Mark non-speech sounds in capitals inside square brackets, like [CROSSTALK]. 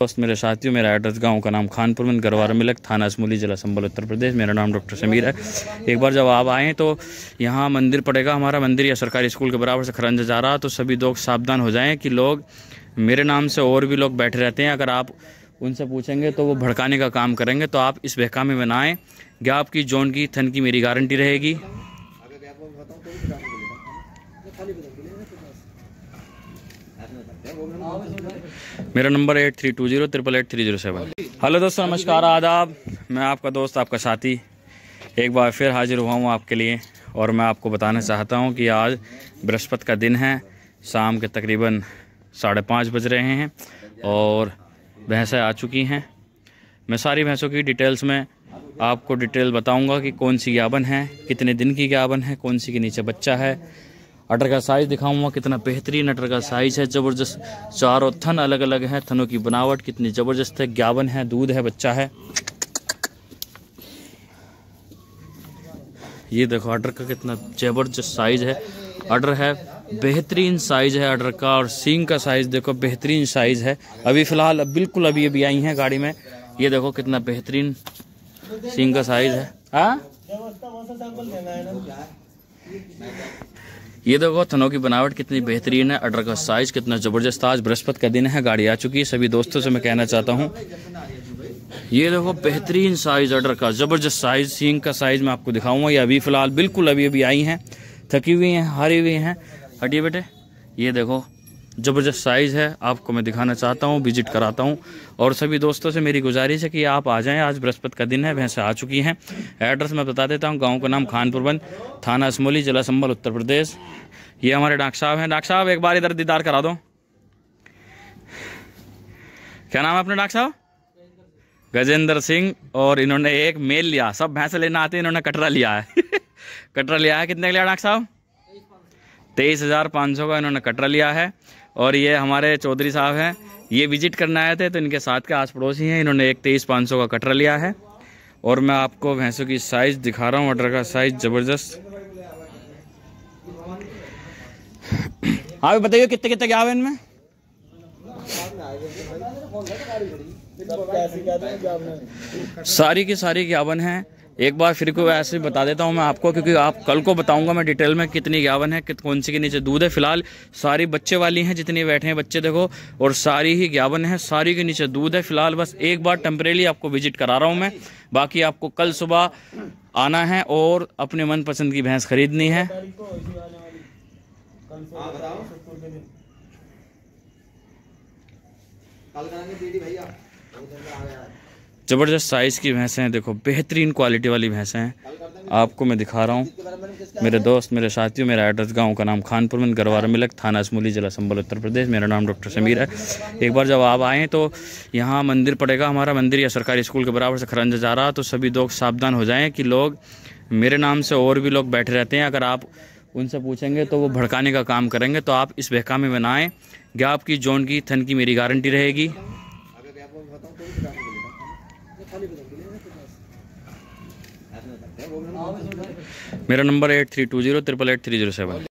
दोस्त मेरे साथियों मेरा एड्रेस गांव का नाम खानपुर में गरवारा मिलक थाना असमूली जिला संबल उत्तर प्रदेश मेरा नाम डॉक्टर समीर है एक बार जब आप आएँ तो यहाँ मंदिर पड़ेगा हमारा मंदिर या सरकारी स्कूल के बराबर से खरंजा जा रहा तो सभी लोग सावधान हो जाएँ कि लोग मेरे नाम से और भी लोग बैठे रहते हैं अगर आप उनसे पूछेंगे तो वो भड़काने का काम करेंगे तो आप इस बहकामे में ना आएँ या आपकी जोन की थन की मेरी गारंटी रहेगी मेरा number eight three two zero triple eight three zero seven hello दोस्तों नमस्कार आदाब मैं आपका दोस्त आपका साथी एक बार फिर हाजिर हुआ हूँ आपके लिए और मैं आपको बताना चाहता हूँ कि आज बृहस्पति का दिन है शाम के तकरीबन साढ़े पाँच बज रहे हैं और भैंसें आ चुकी हैं मैं सारी भैंसों की डिटेल्स में आपको डिटेल बताऊंगा कि कौन सी गाबन है कितने दिन की गाबन है कौन सी के नीचे बच्चा है अटर का साइज़ दिखाऊंगा कितना बेहतरीन अटर का साइज़ है ज़बरदस्त चारों थन अलग अलग है थनों की बनावट कितनी ज़बरदस्त है ग्यावन है दूध है बच्चा है ये देखो अटर का कितना ज़बरदस्त साइज़ है अटर है बेहतरीन साइज़ है अटर का और सींग का साइज़ देखो बेहतरीन साइज़ है अभी फ़िलहाल बिल्कुल अभी अभी आई हैं गाड़ी में ये देखो कितना बेहतरीन सींग का साइज़ है हाँ? ये देखो थनों की बनावट कितनी बेहतरीन है अडर का साइज कितना ज़बरदस्त आज बृहस्पति का दिन है गाड़ी आ चुकी है सभी दोस्तों से मैं कहना चाहता हूँ ये देखो बेहतरीन साइज अडर का ज़बरदस्त साइज सींग का साइज मैं आपको दिखाऊंगा ये अभी फ़िलहाल बिल्कुल अभी अभी आई हैं थकी हुई हैं हारी हुई हैं हटिए बेटे ये देखो ज़बरदस्त साइज़ है आपको मैं दिखाना चाहता हूँ विजिट कराता हूँ और सभी दोस्तों से मेरी गुजारिश है कि आप आ जाएं आज बृहस्पति का दिन है भैंसें आ चुकी हैं एड्रेस मैं बता देता हूँ गाँव का नाम खानपुरबंद थाना असमोली जिला संबल उत्तर प्रदेश ये हमारे डॉक्टर साहब हैं डॉक्टर साहब एक बार इधर दीदार करा दो क्या नाम है अपने डॉक्टर साहब गजेंद्र सिंह और इन्होंने एक मेल लिया सब भैंसे लेना आते हैं इन्होंने कटरा लिया है [LAUGHS] कटरा लिया है कितने के लिया डॉक्टर साहब तेईस हज़ार पाँच सौ का इन्होंने कटरा लिया है और ये हमारे चौधरी साहब हैं ये विजिट करने आए थे तो इनके साथ के आस पड़ोसी हैं इन्होंने एक तेईस पाँच सौ का कटरा लिया है और मैं आपको भैंसों की साइज़ दिखा रहा हूँ ऑर्डर का साइज़ ज़बरदस्त आप बताइए कितने कितने क्या है इनमें सारी की सारी ग्यावन है एक बार फिर को ऐसे बता देता हूँ मैं आपको क्योंकि आप कल को बताऊंगा मैं डिटेल में कितनी ग्यावन है कित कौन सी के नीचे दूध है फिलहाल सारी बच्चे वाली हैं जितनी बैठे हैं बच्चे देखो और सारी ही ग्यावन है सारी के नीचे दूध है फिलहाल बस एक बार टेम्परेली आपको विजिट करा रहा हूँ मैं बाकी आपको कल सुबह आना है और अपने मनपसंद की भैंस खरीदनी है कल करेंगे भैया ज़बरदस्त साइज़ की भैंसें हैं देखो बेहतरीन क्वालिटी वाली भैंसें हैं आपको मैं दिखा रहा हूँ मेरे दोस्त मेरे साथियों मेरा एड्रेस गांव का नाम खानपुर में गरवार मिलक थाना असमूली जिला संबल उत्तर प्रदेश मेरा नाम डॉक्टर समीर है एक बार जब आप आएँ तो यहाँ मंदिर पड़ेगा हमारा मंदिर या सरकारी स्कूल के बराबर से खरंजा जा रहा तो सभी लोग सावधान हो जाएँ कि लोग मेरे नाम से और भी लोग बैठे रहते हैं अगर आप उनसे पूछेंगे तो वो भड़काने का काम करेंगे तो आप इस बहकामे में ना आएँ आपकी जोन की थन की मेरी गारंटी रहेगी मेरा number eight three two zero triple eight three zero seven